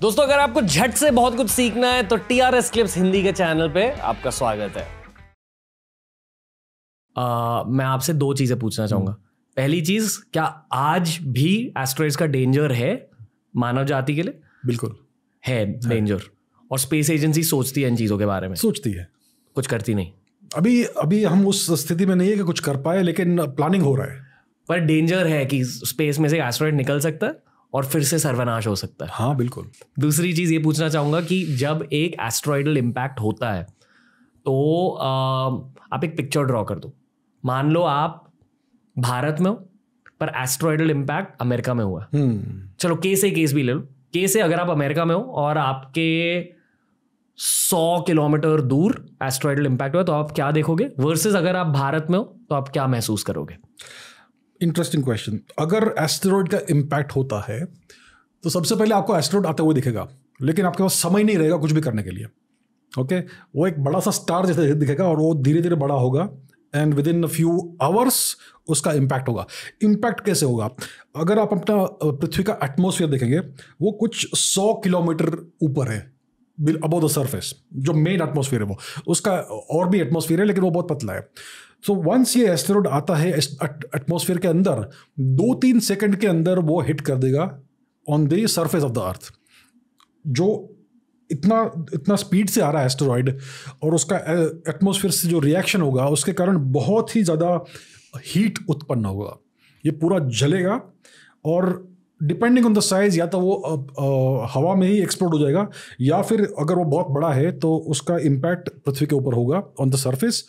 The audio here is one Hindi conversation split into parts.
दोस्तों अगर आपको झट से बहुत कुछ सीखना है तो T R S clips Hindi के चैनल पे आपका स्वागत है आ, मैं आपसे दो चीजें पूछना चाहूंगा पहली चीज क्या आज भी एस्ट्रॉइड्स का डेंजर है मानव जाति के लिए बिल्कुल है डेंजर और स्पेस एजेंसी सोचती है इन चीजों के बारे में सोचती है कुछ करती नहीं अभी अभी हम उस स्थिति में नहीं है कि कुछ कर पाए लेकिन प्लानिंग हो रहा है पर डेंजर है कि स्पेस में से एस्ट्रॉइड निकल सकता है और फिर से सर्वनाश हो सकता है हाँ बिल्कुल दूसरी चीज़ ये पूछना चाहूँगा कि जब एक एस्ट्रॉइडल इम्पैक्ट होता है तो आ, आप एक पिक्चर ड्रॉ कर दो मान लो आप भारत में हो पर एस्ट्रॉइडल इम्पैक्ट अमेरिका में हुआ हम्म। चलो केस है केस भी ले लो केस है अगर आप अमेरिका में हो और आपके सौ किलोमीटर दूर एस्ट्रॉइडल इम्पैक्ट हुआ तो आप क्या देखोगे वर्सेस अगर आप भारत में हो तो आप क्या महसूस करोगे इंटरेस्टिंग क्वेश्चन अगर एस्टेरॉयड का इम्पैक्ट होता है तो सबसे पहले आपको एस्टेरॉयड आते हुए दिखेगा लेकिन आपके पास समय नहीं रहेगा कुछ भी करने के लिए ओके okay? वो एक बड़ा सा स्टार जैसे दिखेगा और वो धीरे धीरे बड़ा होगा and within a few hours उसका इम्पैक्ट होगा इम्पैक्ट कैसे होगा अगर आप अपना पृथ्वी का एटमोसफियर देखेंगे वो कुछ सौ किलोमीटर ऊपर है अबो द सर्फेस जो मेन एटमोसफियर है वो उसका और भी एटमोसफियर है लेकिन वो बहुत पतला है सो so, वंस ये एस्टेरॉयड आता है एटमोसफियर के अंदर दो तीन सेकेंड के अंदर वो हिट कर देगा on the surface of the earth जो इतना इतना स्पीड से आ रहा है एस्टेरॉयड और उसका एटमोसफियर से जो रिएक्शन होगा उसके कारण बहुत ही ज़्यादा हीट उत्पन्न होगा ये पूरा जलेगा और डिपेंडिंग ऑन द साइज या तो वो आ, आ, हवा में ही एक्सप्लोड हो जाएगा या फिर अगर वो बहुत बड़ा है तो उसका इम्पैक्ट पृथ्वी के ऊपर होगा ऑन द सर्फेस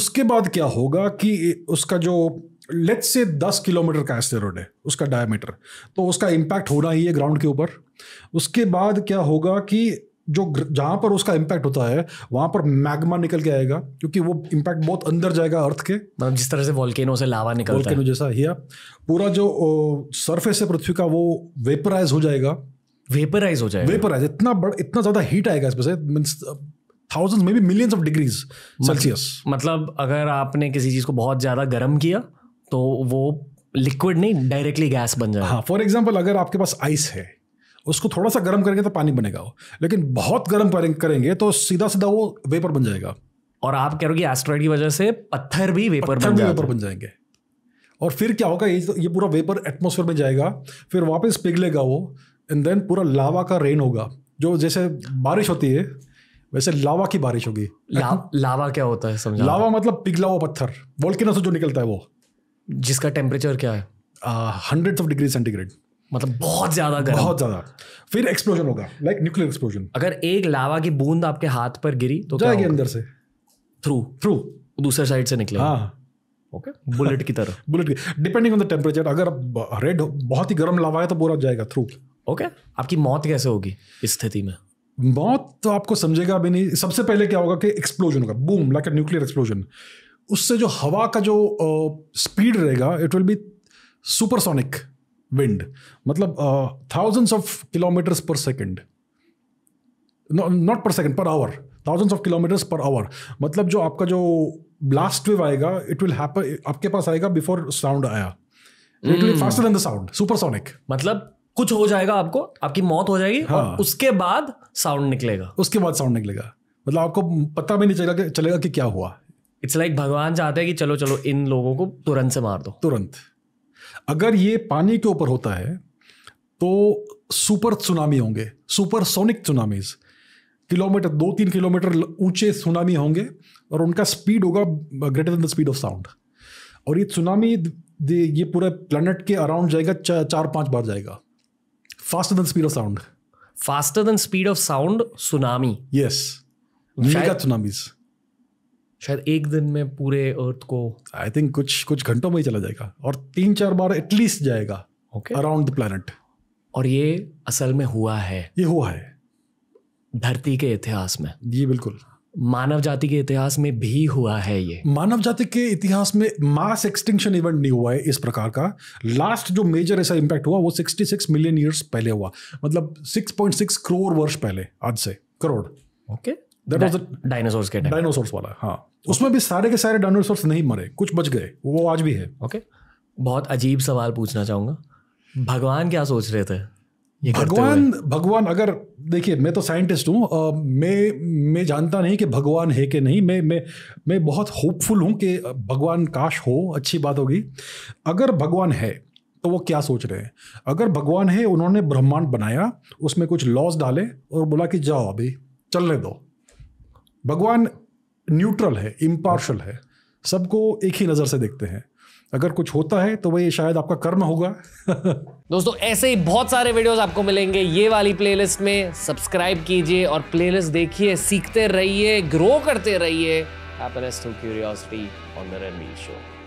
उसके बाद क्या होगा कि उसका जो लेट्स से दस किलोमीटर का एस्टेरॉयड है उसका डायमीटर तो उसका इम्पैक्ट होना ही है ग्राउंड के ऊपर उसके बाद क्या होगा कि जो जहाँ पर उसका इम्पैक्ट होता है वहाँ पर मैग्मा निकल के आएगा क्योंकि वो इम्पैक्ट बहुत अंदर जाएगा अर्थ के मतलब जिस तरह से वॉल्केनो से लावा निकलता है जैसा या पूरा जो सरफेस है पृथ्वी का वो वेपराइज हो जाएगा वेपराइज हो जाएगा वेपराइज इतना बड़ा इतना ज़्यादा हीट आएगा इसमें से मीन्स थाउजेंड में भी मिलियंस ऑफ डिग्रीज सेल्सियस मतलब अगर आपने किसी चीज़ को बहुत ज़्यादा गर्म किया तो वो लिक्विड नहीं डायरेक्टली गैस बन जाएगा हाँ फॉर एग्जाम्पल अगर आपके पास आइस है उसको थोड़ा सा गर्म करेंगे तो पानी बनेगा वो लेकिन बहुत गर्म करेंगे तो सीधा सीधा वो वेपर बन जाएगा और आप कह रहे हो कि एस्ट्रॉइड की वजह से पत्थर भी वेपर पत्थर बन भी वेपर बन जाएंगे और फिर क्या होगा ये ये पूरा वेपर एटमोसफेयर में जाएगा फिर वापस पिघलेगा वो एंड देन पूरा लावा का रेन होगा जो जैसे बारिश होती है वैसे लावा की बारिश होगी ला, लावा क्या होता है समझा लावा मतलब पिघला हुआ पत्थर वोल्किनो से जो निकलता है वो जिसका टेम्परेचर क्या है हंड्रेड ऑफ डिग्री सेंटीग्रेड मतलब बहुत ज्यादा गर्म बहुत ज्यादा फिर एक्सप्लोजन होगा लाइक न्यूक्लियर एक्सप्लोजन अगर एक लावा की बूंद आपके हाथ पर गिरी तो जाएगी अंदर से थ्रू थ्रू दूसरे साइड से निकले हाँ ओके बुलेट की तरह बुलेट की डिपेंडिंग ऑन द टेम्परेचर अगर रेड बहुत ही गर्म लावा है तो बोरा जाएगा थ्रू ओके आपकी मौत कैसे होगी इस स्थिति में मौत तो आपको समझेगा अभी नहीं सबसे पहले क्या होगा कि एक्सप्लोजन होगा boom like a nuclear explosion उससे जो हवा का जो स्पीड रहेगा it will be supersonic wind मतलब thousands of kilometres per second not per second per hour thousands of kilometres per hour मतलब जो आपका जो ब्लास्ट वेव आएगा इट विल हैपन आपके पास आएगा बिफोर साउंड आया it will faster than the sound supersonic मतलब कुछ हो जाएगा आपको आपकी मौत हो जाएगी हाँ. और उसके बाद साउंड निकलेगा उसके बाद साउंड निकलेगा मतलब आपको पता भी नहीं चलेगा कि चलेगा कि क्या हुआ इट्स लाइक like भगवान चाहते हैं कि चलो चलो इन लोगों को तुरंत से मार दो तुरंत अगर ये पानी के ऊपर होता है तो सुपर सुनामी होंगे सुपर सोनिक सुनामीज किलोमीटर दो तीन किलोमीटर ऊंचे सुनामी होंगे और उनका स्पीड होगा greater than the speed of sound और ये सुनामी ये पूरे प्लानट के अराउंड जाएगा चा, चार पांच बार जाएगा faster than speed of sound faster than speed of sound tsunami yes mega tsunamis शायद एक दिन में पूरे अर्थ को आई थिंक कुछ कुछ घंटों में ही चला जाएगा और तीन चार बार एटलीस्ट जाएगा ओके अराउंड द प्लानट और ये असल में हुआ है ये हुआ है धरती के इतिहास में जी बिल्कुल मानव जाति के इतिहास में भी हुआ है ये मानव जाति के इतिहास में मास एक्सटिंक्शन इवेंट नहीं हुआ है इस प्रकार का लास्ट जो मेजर ऐसा इम्पैक्ट हुआ वो 66 मिलियन ईयर्स पहले हुआ मतलब 6.6 करोड़ वर्ष पहले आज से करोड़ ओके okay. डायनासोर्स के डायनासोर्स वाला हाँ उसमें भी सारे के सारे डायनासोर्स नहीं मरे कुछ बच गए वो आज भी है ओके बहुत अजीब सवाल पूछना चाहूंगा भगवान क्या सोच रहे थे ये भगवान भगवान अगर देखिए मैं तो साइंटिस्ट हूँ मैं मैं जानता नहीं कि भगवान है कि नहीं मैं मैं मैं बहुत होपफुल हूँ कि भगवान काश हो अच्छी बात होगी अगर भगवान है तो वो क्या सोच रहे हैं अगर भगवान है उन्होंने ब्रह्मांड बनाया उसमें कुछ लॉस डाले और बोला कि जाओ अभी चलने दो भगवान न्यूट्रल है इम्पार्शल है सबको एक ही नज़र से देखते हैं अगर कुछ होता है तो वही शायद आपका कर्म होगा दोस्तों ऐसे ही बहुत सारे वीडियोस आपको मिलेंगे ये वाली प्लेलिस्ट में सब्सक्राइब कीजिए और प्लेलिस्ट देखिए सीखते रहिए ग्रो करते रहिए curiosity on the Ranveer show